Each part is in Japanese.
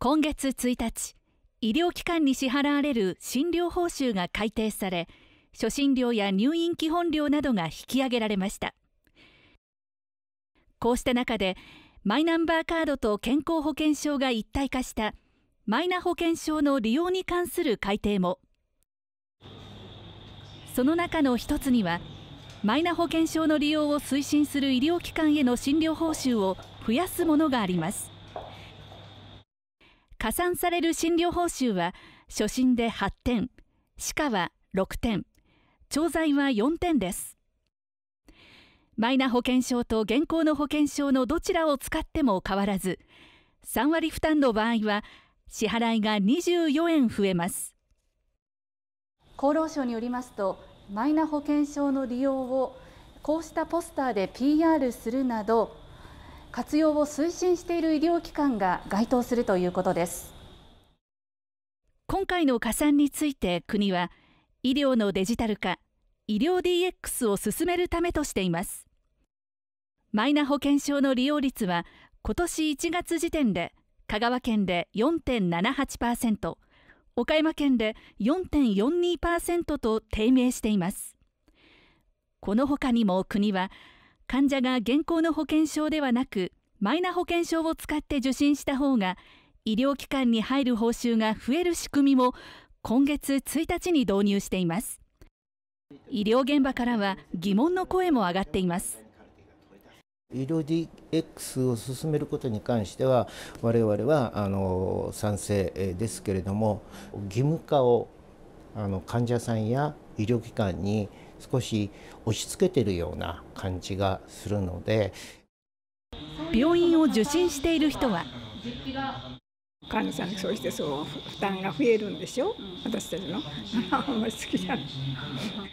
今月1日、医療機関に支払われる診療報酬が改定され、初診料や入院基本料などが引き上げられました。こうした中で、マイナンバーカードと健康保険証が一体化したマイナ保険証の利用に関する改定も。その中の一つには、マイナ保険証の利用を推進する医療機関への診療報酬を増やすものがあります。加算される診療報酬は初診で8点歯科は6点調剤は4点ですマイナ保険証と現行の保険証のどちらを使っても変わらず3割負担の場合は支払いが24円増えます厚労省によりますとマイナ保険証の利用をこうしたポスターで PR するなど活用を推進している医療機関が該当するということです今回の加算について国は医療のデジタル化医療 DX を進めるためとしていますマイナ保険証の利用率は今年1月時点で香川県で4.78%岡山県で4.42%と低迷していますこのほかにも国は患者が現行の保険証ではなくマイナ保険証を使って受診した方が医療機関に入る報酬が増える仕組みも今月1日に導入しています医療現場からは疑問の声も上がっています医療 DX を進めることに関しては我々はあの賛成ですけれども義務化をあの患者さんや医療機関に少し押し付けているような感じがするので病院を受診している人は患者さんにそうしてそう負担が増えるんでしょ私たちの あんまり好きじゃない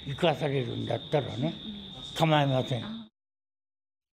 行かされるんだったらね構いません